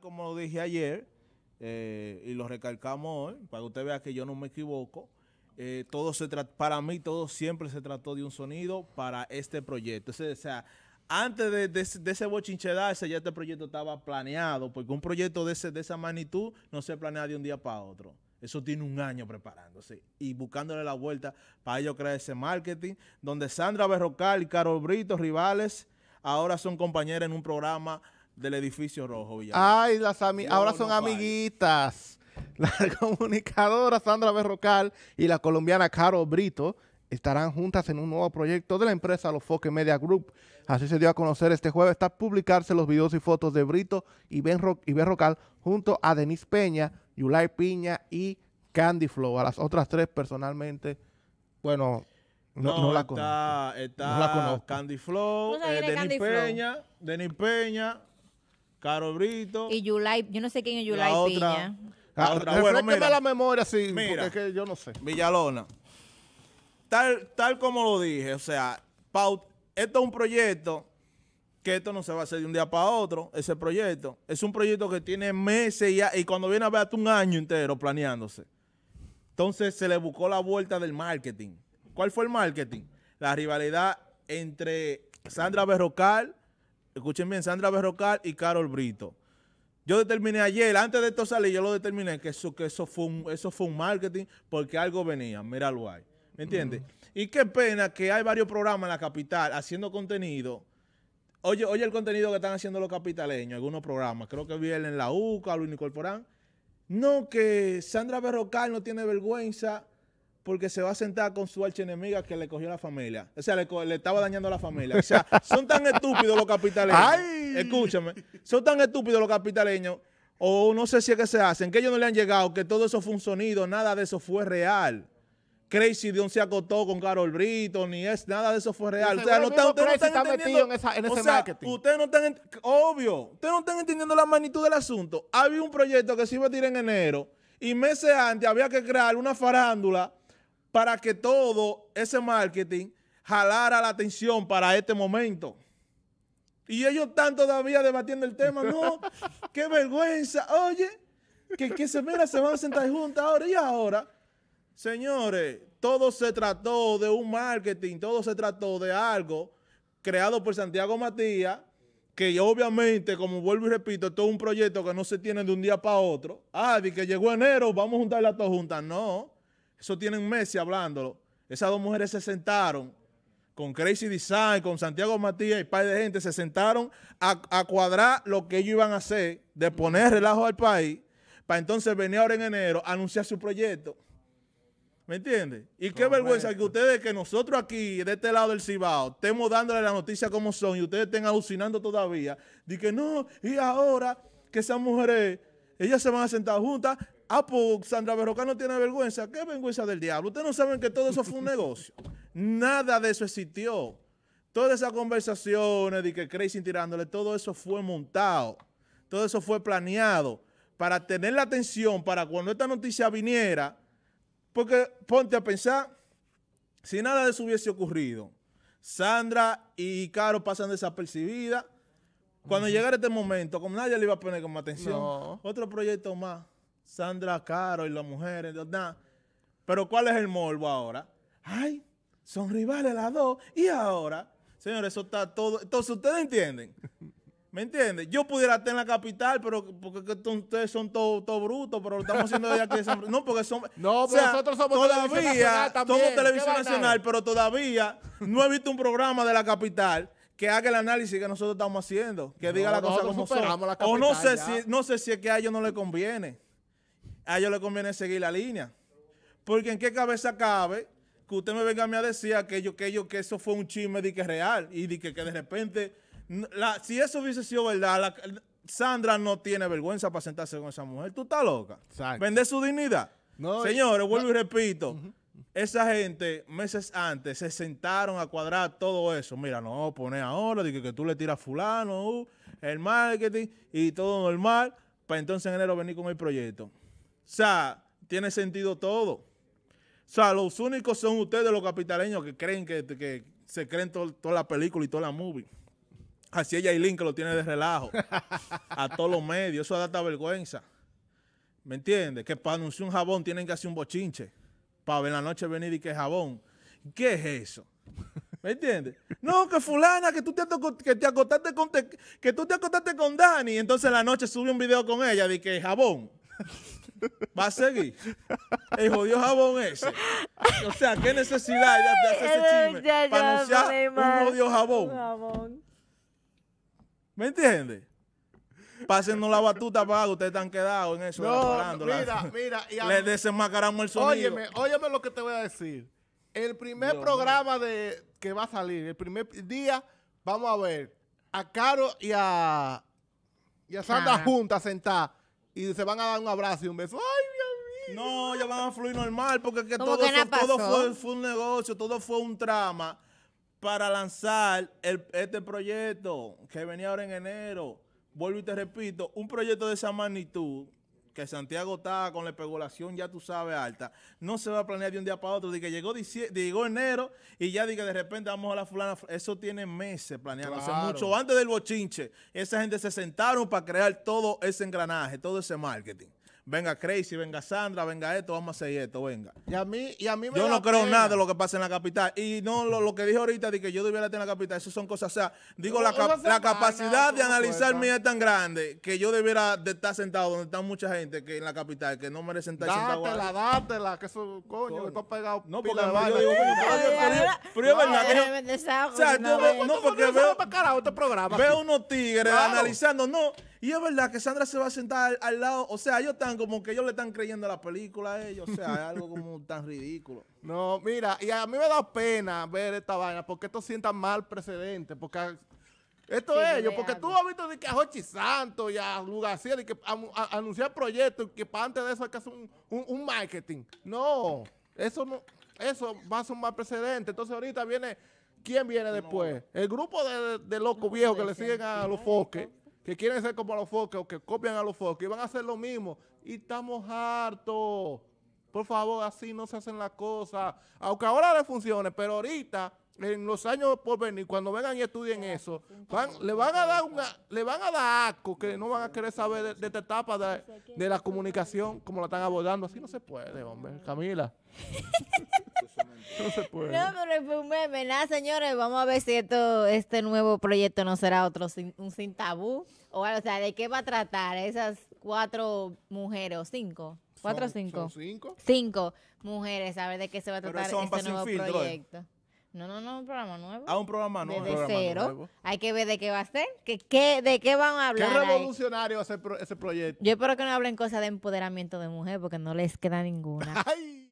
como lo dije ayer, eh, y lo recalcamos hoy, para que usted vea que yo no me equivoco, eh, todo se para mí todo siempre se trató de un sonido para este proyecto. o sea, antes de, ese bochinchedarse ya este proyecto estaba planeado, porque un proyecto de, de esa magnitud no se planea de un día para otro. Eso tiene un año preparándose y buscándole la vuelta para ello crear ese marketing, donde Sandra Berrocal y Carol Brito, rivales, ahora son compañeras en un programa del edificio rojo. Ay, las ahora son amiguitas. La comunicadora Sandra Berrocal y la colombiana Caro Brito estarán juntas en un nuevo proyecto de la empresa Los Foque Media Group. Así se dio a conocer este jueves Está publicarse los videos y fotos de Brito y Berrocal junto a Denis Peña, Yulai Piña y Candy Flow. A las otras tres personalmente, bueno, no, la conozco. no Candy Flow, eh, Denis Peña, Denis Peña, Caro Brito. Y Yulai, yo no sé quién es Yulai Piña. La otra, la memoria, sí, mira, es que yo no sé. Villalona. Tal, tal como lo dije, o sea, pau esto es un proyecto que esto no se va a hacer de un día para otro, ese proyecto. Es un proyecto que tiene meses y cuando viene a ver hasta un año entero planeándose. Entonces se le buscó la vuelta del marketing. ¿Cuál fue el marketing? La rivalidad entre Sandra Berrocal Escuchen bien, Sandra Berrocal y Carol Brito. Yo determiné ayer, antes de esto salir, yo lo determiné que eso, que eso, fue, un, eso fue un marketing porque algo venía, míralo ahí. ¿Me entiendes? Y qué pena que hay varios programas en la capital haciendo contenido. Oye, oye el contenido que están haciendo los capitaleños, algunos programas. Creo que vienen en la UCA, Luis Nicolporán. No, que Sandra Berrocal no tiene vergüenza porque se va a sentar con su archienemiga que le cogió la familia. O sea, le, estaba dañando a la familia. O sea, son tan estúpidos los capitaleños. ¡Ay! Escúchame. Son tan estúpidos los capitaleños. O no sé si es que se hacen, que ellos no le han llegado, que todo eso fue un sonido, nada de eso fue real. Crazy Dion se acotó con Carol Brito, ni es, nada de eso fue real. O sea, no están, ustedes no están En ese Ustedes no están, obvio, ustedes no están entendiendo la magnitud del asunto. Había un proyecto que se iba a tirar en enero y meses antes había que crear una farándula para que todo ese marketing jalara la atención para este momento. Y ellos están todavía debatiendo el tema. No, qué vergüenza. Oye, que, se mira, se van a sentar juntas ahora y ahora. Señores, todo se trató de un marketing, todo se trató de algo creado por Santiago Matías, que obviamente, como vuelvo y repito, todo un proyecto que no se tiene de un día para otro. Ah, y que llegó enero, vamos a juntarla dos juntas. No, eso tienen meses hablándolo. Esas dos mujeres se sentaron con Crazy Design, con Santiago Matías y par de gente, se sentaron a, cuadrar lo que ellos iban a hacer, de poner relajo al país, para entonces venir ahora en enero a anunciar su proyecto. ¿Me entiendes? Y qué vergüenza que ustedes, que nosotros aquí, de este lado del Cibao, estemos dándole la noticia como son y ustedes estén alucinando todavía. De que no, y ahora que esas mujeres, ellas se van a sentar juntas, Ah, pues Sandra Berroca no tiene vergüenza. ¿Qué vergüenza del diablo? Ustedes no saben que todo eso fue un negocio. Nada de eso existió. Todas esas conversaciones de que Crazy tirándole, todo eso fue montado. Todo eso fue planeado para tener la atención para cuando esta noticia viniera. Porque ponte a pensar, si nada de eso hubiese ocurrido, Sandra y Caro pasan desapercibidas. Cuando llegara este momento, como nadie le iba a poner como atención, otro proyecto más Sandra Caro y las mujeres, Pero ¿cuál es el morbo ahora? Ay, son rivales las dos. ¿Y ahora? Señores, eso está todo. Entonces, ¿ustedes entienden? ¿Me entienden? Yo pudiera estar en la capital, pero porque ustedes son todos todo brutos, pero lo estamos haciendo ya aquí No, porque son... No, pero nosotros somos todavía, Televisión Nacional Televisión Nacional, pero todavía no he visto un programa de la capital que haga el análisis que nosotros estamos haciendo, que diga la cosa como son. o no sé, si, no sé si es que a ellos no les conviene a ellos les conviene seguir la línea. Porque en qué cabeza cabe que usted me venga a mí a decir que, que, eso fue un chisme de que real y de que, de repente, si eso hubiese sido verdad, Sandra no tiene vergüenza para sentarse con esa mujer. Tú estás loca. Vende su dignidad. Señores, vuelvo y repito. Esa gente meses antes se sentaron a cuadrar todo eso. Mira, no, pone ahora, dije que tú le tiras fulano, uh, el marketing y todo normal, para entonces en enero venir con el proyecto. O sea, tiene sentido todo. O sea, los únicos son ustedes los capitaleños que creen que, se creen toda la película y toda la movie. Así es y que lo tiene de relajo. a todos los medios. Eso da vergüenza. ¿Me entiendes? Que para anunciar un jabón tienen que hacer un bochinche. Para en la noche venir y que jabón. ¿Qué es eso? ¿Me entiendes? No, que fulana, que tú te, que te acostaste con te, que tú te acostaste con Dani. Entonces en la noche sube un video con ella de que jabón. Va a seguir. El jodido jabón ese. O sea, ¿qué necesidad de hacer ese chisme? para anunciar un jodido jabón. ¿Me entiendes? pasen la batuta para ustedes están quedados en eso. le desenmascaramos el sonido. Óyeme, lo que te voy a decir. El primer programa de que va a salir, el primer día, vamos a ver a Caro y a, y a Sandra juntas sentadas y se van a dar un abrazo y un beso. ¡Ay, mi No, ya van a fluir normal porque que todo, fue, un negocio, todo fue un trama para lanzar este proyecto que venía ahora en enero. Vuelvo y te repito, un proyecto de esa magnitud que Santiago está con la especulación, ya tú sabes, alta, no se va a planear de un día para otro, de que llegó, llegó enero y ya de de repente vamos a la fulana, eso tiene meses planeado, mucho antes del bochinche, esa gente se sentaron para crear todo ese engranaje, todo ese marketing venga Crazy, venga Sandra, venga esto, vamos a hacer esto, venga. Y a mí, y a mí me Yo no creo nada de lo que pasa en la capital. Y no lo, lo que dije ahorita de que yo debiera estar en la capital, eso son cosas, o sea, digo, la, capacidad de analizar mía es tan grande que yo debiera de estar sentado donde está mucha gente que en la capital, que no merecen estar sentado. Dátela, dátela, que eso, coño, coño. está pegado. No, porque yo digo, pero es verdad que. O sea, no, porque veo. Este veo unos tigres analizando, no. Y es verdad que Sandra se va a sentar al, lado. O sea, ellos están como que ellos le están creyendo a la película a ellos. O sea, es algo como tan ridículo. No, mira, y a mí me da pena ver esta vaina porque esto sienta mal precedente. Porque esto es ellos, porque tú has visto de que a Jochi Santos y a que anunciar proyectos que para antes de eso hay que hacer un, marketing. No, eso no, eso va a ser un mal precedente. Entonces ahorita viene, ¿quién viene después? El grupo de, de locos viejos que le siguen a los foques que quieren ser como los focos o que copian a los focos y van a hacer lo mismo. Y estamos hartos. Por favor, así no se hacen las cosas. Aunque ahora les funcione, pero ahorita, en los años por venir, cuando vengan y estudien eso, le van a dar una, le van a dar asco que no van a querer saber de, esta etapa de la comunicación, como la están abordando. Así no se puede, hombre. Camila. No se puede. No, pero es un meme. Nada, señores, vamos a ver si esto, este nuevo proyecto no será otro sin, un sin tabú. O, sea, ¿de qué va a tratar esas cuatro mujeres o cinco? ¿Cuatro o cinco? cinco? Cinco mujeres, a ver de qué se va a tratar este nuevo eh. proyecto. No, no, no, un programa nuevo. Ah, un programa nuevo. De programa cero. Hay que ver de qué va a ser, de qué van a hablar. Qué revolucionario va a ser ese proyecto. Yo espero que no hablen cosas de empoderamiento de mujer, porque no les queda ninguna. ¡Ay!